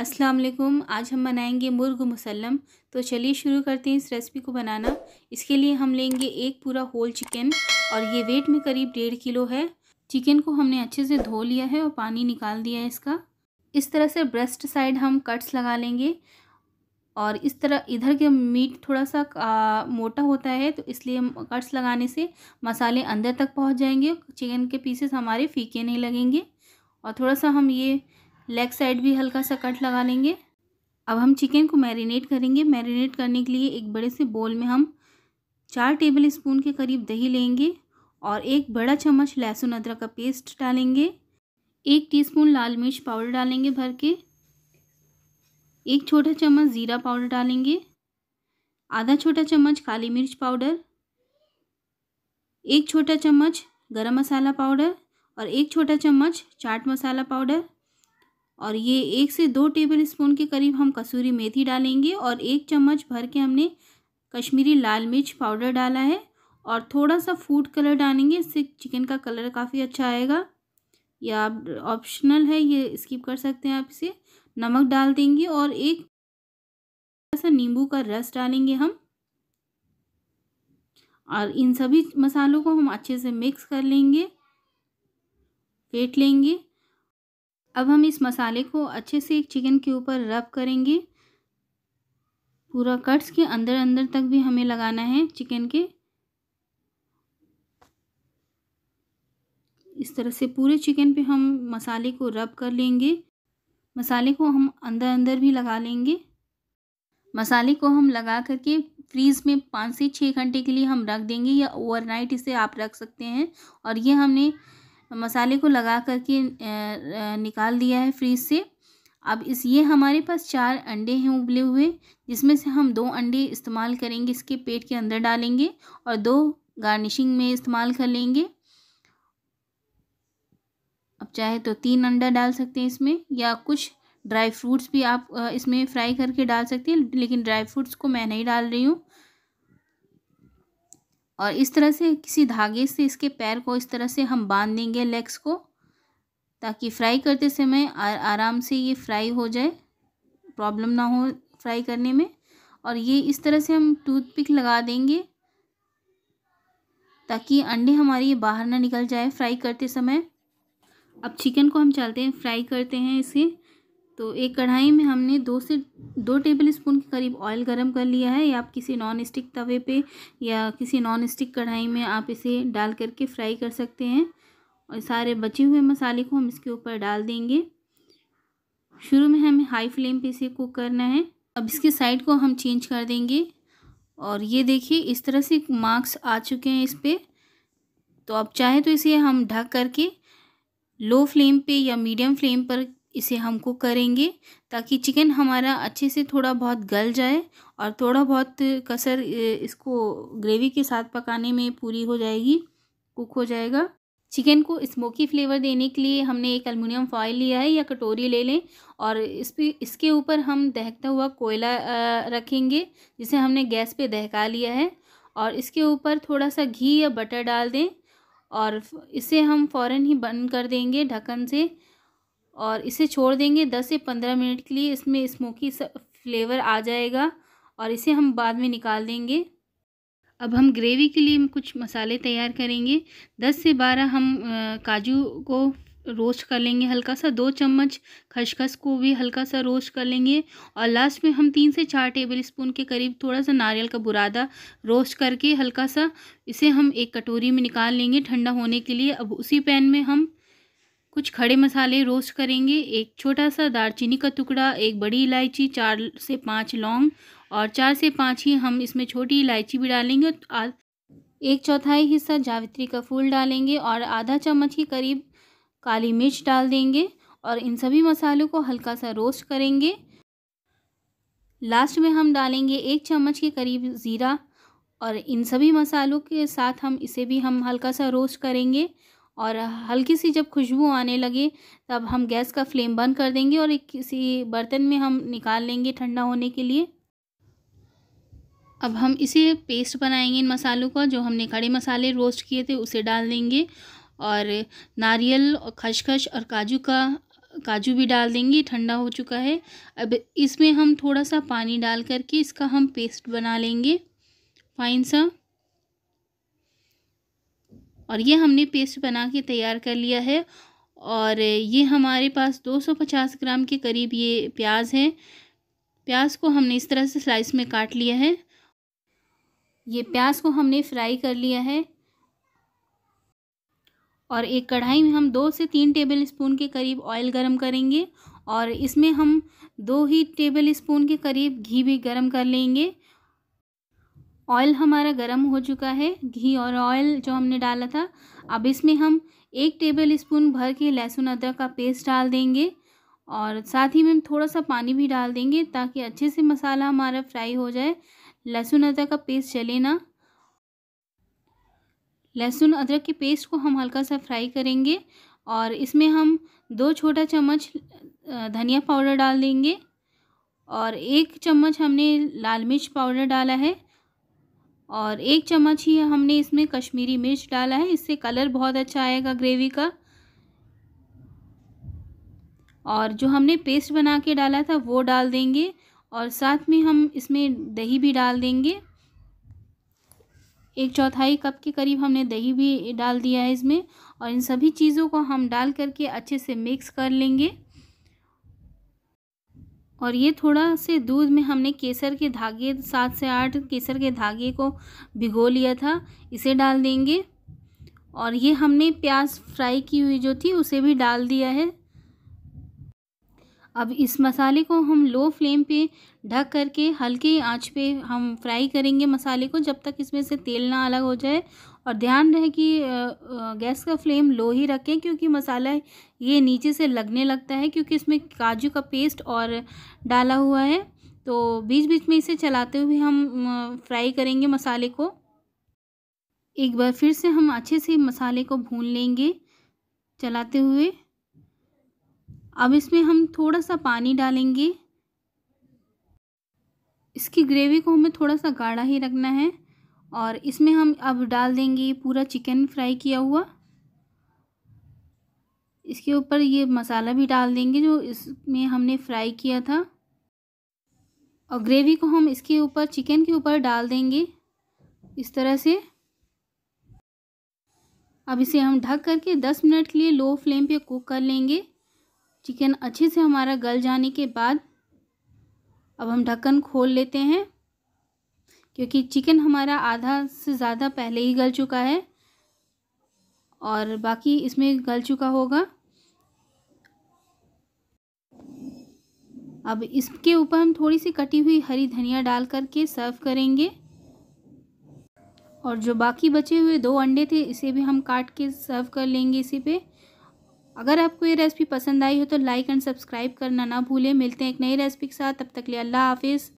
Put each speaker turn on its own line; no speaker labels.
अस्सलाम वालेकुम आज हम बनाएंगे मुर्ग मुसलम तो चलिए शुरू करते हैं इस रेसिपी को बनाना इसके लिए हम लेंगे एक पूरा होल चिकन और ये वेट में करीब डेढ़ किलो है चिकन को हमने अच्छे से धो लिया है और पानी निकाल दिया है इसका इस तरह से ब्रेस्ट साइड हम कट्स लगा लेंगे और इस तरह इधर के मीट थोड़ा सा आ, मोटा होता है तो इसलिए कट्स लगाने से मसाले अंदर तक पहुंच जाएंगे चिकन के पीसेस हमारे फीके नहीं लगेंगे और थोड़ा सा हम ये लेग साइड भी हल्का सा कट लगा लेंगे अब हम चिकन को मैरिनेट करेंगे मैरिनेट करने के लिए एक बड़े से बोल में हम चार टेबल स्पून के करीब दही लेंगे और एक बड़ा चम्मच लहसुन अदरक का पेस्ट डालेंगे एक टीस्पून लाल मिर्च पाउडर डालेंगे भर के एक छोटा चम्मच ज़ीरा पाउडर डालेंगे आधा छोटा चम्मच काली मिर्च पाउडर एक छोटा चम्मच गरम मसाला पाउडर और एक छोटा चम्मच चाट मसाला पाउडर और ये एक से दो टेबल स्पून के करीब हम कसूरी मेथी डालेंगे और एक चम्मच भर के हमने कश्मीरी लाल मिर्च पाउडर डाला है और थोड़ा सा फूड कलर डालेंगे इससे चिकन का कलर काफ़ी अच्छा आएगा या आप ऑप्शनल है ये स्किप कर सकते हैं आप इसे नमक डाल देंगे और एक सा नींबू का रस डालेंगे हम और इन सभी मसालों को हम अच्छे से मिक्स कर लेंगे फेंट लेंगे अब हम इस मसाले को अच्छे से एक चिकन के ऊपर रब करेंगे पूरा कट्स के अंदर अंदर तक भी हमें लगाना है चिकन के इस तरह से पूरे चिकन पे हम मसाले को रब कर लेंगे मसाले को हम अंदर अंदर भी लगा लेंगे मसाले को हम लगा करके फ्रीज़ में पाँच से छः घंटे के लिए हम रख देंगे या ओवरनाइट इसे आप रख सकते हैं और ये हमने मसाले को लगा करके निकाल दिया है फ्रीज से अब इस ये हमारे पास चार अंडे हैं उबले हुए जिसमें से हम दो अंडे इस्तेमाल करेंगे इसके पेट के अंदर डालेंगे और दो गार्निशिंग में इस्तेमाल कर लेंगे अब चाहे तो तीन अंडा डाल सकते हैं इसमें या कुछ ड्राई फ्रूट्स भी आप इसमें फ्राई करके डाल सकते हैं लेकिन ड्राई फ्रूट्स को मैं नहीं डाल रही हूँ और इस तरह से किसी धागे से इसके पैर को इस तरह से हम बांध देंगे लेग्स को ताकि फ्राई करते समय आराम से ये फ्राई हो जाए प्रॉब्लम ना हो फ्राई करने में और ये इस तरह से हम टूथपिक लगा देंगे ताकि अंडे हमारे बाहर ना निकल जाए फ्राई करते समय अब चिकन को हम चलते हैं फ्राई करते हैं इसे तो एक कढ़ाई में हमने दो से दो टेबल स्पून के करीब ऑयल गरम कर लिया है या आप किसी नॉन स्टिक तवे पे या किसी नॉन स्टिक कढ़ाई में आप इसे डाल करके फ्राई कर सकते हैं और सारे बचे हुए मसाले को हम इसके ऊपर डाल देंगे शुरू में हमें हाई फ्लेम पे इसे कुक करना है अब इसके साइड को हम चेंज कर देंगे और ये देखिए इस तरह से मार्क्स आ चुके हैं इस पर तो आप चाहे तो इसे हम ढक करके लो फ्लेम पे या मीडियम फ्लेम पर इसे हमको करेंगे ताकि चिकन हमारा अच्छे से थोड़ा बहुत गल जाए और थोड़ा बहुत कसर इसको ग्रेवी के साथ पकाने में पूरी हो जाएगी कुक हो जाएगा चिकन को स्मोकी फ्लेवर देने के लिए हमने एक अलमुनियम फॉइल लिया है या कटोरी ले लें और इस पे इसके ऊपर हम दहकता हुआ कोयला रखेंगे जिसे हमने गैस पे दहका लिया है और इसके ऊपर थोड़ा सा घी या बटर डाल दें और इसे हम फ़ौरन ही बंद कर देंगे ढक्कन से और इसे छोड़ देंगे दस से पंद्रह मिनट के लिए इसमें स्मोकी फ्लेवर आ जाएगा और इसे हम बाद में निकाल देंगे अब हम ग्रेवी के लिए कुछ मसाले तैयार करेंगे दस से बारह हम काजू को रोस्ट कर लेंगे हल्का सा दो चम्मच खसखस को भी हल्का सा रोस्ट कर लेंगे और लास्ट में हम तीन से चार टेबल स्पून के करीब थोड़ा सा नारियल का बुरादा रोस्ट करके हल्का सा इसे हम एक कटोरी में निकाल लेंगे ठंडा होने के लिए अब उसी पैन में हम कुछ खड़े मसाले रोस्ट करेंगे एक छोटा सा दालचीनी का टुकड़ा एक बड़ी इलायची चार से पाँच लौंग और चार से पाँच ही हम इसमें छोटी इलायची भी डालेंगे एक चौथाई हिस्सा जावित्री का फूल डालेंगे और आधा चम्मच के करीब काली मिर्च डाल देंगे और इन सभी मसालों को हल्का सा रोस्ट करेंगे लास्ट में हम डालेंगे एक चम्मच के करीब ज़ीरा और इन सभी मसालों के साथ हम इसे भी हम हल्का सा रोस्ट करेंगे और हल्की सी जब खुशबू आने लगे तब हम गैस का फ्लेम बंद कर देंगे और एक किसी बर्तन में हम निकाल लेंगे ठंडा होने के लिए अब हम इसे पेस्ट बनाएंगे इन मसालों का जो हमने खड़े मसाले रोस्ट किए थे उसे डाल देंगे और नारियल और खशखश और काजू का काजू भी डाल देंगे ठंडा हो चुका है अब इसमें हम थोड़ा सा पानी डाल करके इसका हम पेस्ट बना लेंगे फाइन सा और ये हमने पेस्ट बना के तैयार कर लिया है और ये हमारे पास 250 ग्राम के करीब ये प्याज है प्याज को हमने इस तरह से स्लाइस में काट लिया है ये प्याज को हमने फ्राई कर लिया है और एक कढ़ाई में हम दो से तीन टेबल स्पून के करीब ऑयल गरम करेंगे और इसमें हम दो ही टेबल स्पून के करीब घी भी गरम कर लेंगे ऑयल हमारा गर्म हो चुका है घी और ऑयल जो हमने डाला था अब इसमें हम एक टेबल स्पून भर के लहसुन अदरक का पेस्ट डाल देंगे और साथ ही में हम थोड़ा सा पानी भी डाल देंगे ताकि अच्छे से मसाला हमारा फ्राई हो जाए लहसुन अदरक का पेस्ट चले ना लहसुन अदरक के पेस्ट को हम हल्का सा फ्राई करेंगे और इसमें हम दो छोटा चम्मच धनिया पाउडर डाल देंगे और एक चम्मच हमने लाल मिर्च पाउडर डाला है और एक चम्मच ही हमने इसमें कश्मीरी मिर्च डाला है इससे कलर बहुत अच्छा आएगा ग्रेवी का और जो हमने पेस्ट बना के डाला था वो डाल देंगे और साथ में हम इसमें दही भी डाल देंगे एक चौथाई कप के करीब हमने दही भी डाल दिया है इसमें और इन सभी चीज़ों को हम डाल करके अच्छे से मिक्स कर लेंगे और ये थोड़ा से दूध में हमने केसर के धागे सात से आठ केसर के धागे को भिगो लिया था इसे डाल देंगे और ये हमने प्याज फ्राई की हुई जो थी उसे भी डाल दिया है अब इस मसाले को हम लो फ्लेम पे ढक करके हल्के आंच पे हम फ्राई करेंगे मसाले को जब तक इसमें से तेल ना अलग हो जाए और ध्यान रहे कि गैस का फ्लेम लो ही रखें क्योंकि मसाला ये नीचे से लगने लगता है क्योंकि इसमें काजू का पेस्ट और डाला हुआ है तो बीच बीच में इसे चलाते हुए हम फ्राई करेंगे मसाले को एक बार फिर से हम अच्छे से मसाले को भून लेंगे चलाते हुए अब इसमें हम थोड़ा सा पानी डालेंगे इसकी ग्रेवी को हमें थोड़ा सा गाढ़ा ही रखना है और इसमें हम अब डाल देंगे पूरा चिकन फ्राई किया हुआ इसके ऊपर ये मसाला भी डाल देंगे जो इसमें हमने फ्राई किया था और ग्रेवी को हम इसके ऊपर चिकन के ऊपर डाल देंगे इस तरह से अब इसे हम ढक करके दस मिनट के लिए लो फ्लेम पे कुक कर लेंगे चिकन अच्छे से हमारा गल जाने के बाद अब हम ढक्कन खोल लेते हैं क्योंकि चिकन हमारा आधा से ज़्यादा पहले ही गल चुका है और बाकी इसमें गल चुका होगा अब इसके ऊपर हम थोड़ी सी कटी हुई हरी धनिया डाल करके सर्व करेंगे और जो बाकी बचे हुए दो अंडे थे इसे भी हम काट के सर्व कर लेंगे इसी पे अगर आपको ये रेसिपी पसंद आई हो तो लाइक एंड सब्सक्राइब करना ना भूलें मिलते हैं एक नई रेसिपी के साथ तब तक लिए अल्लाह हाफिज़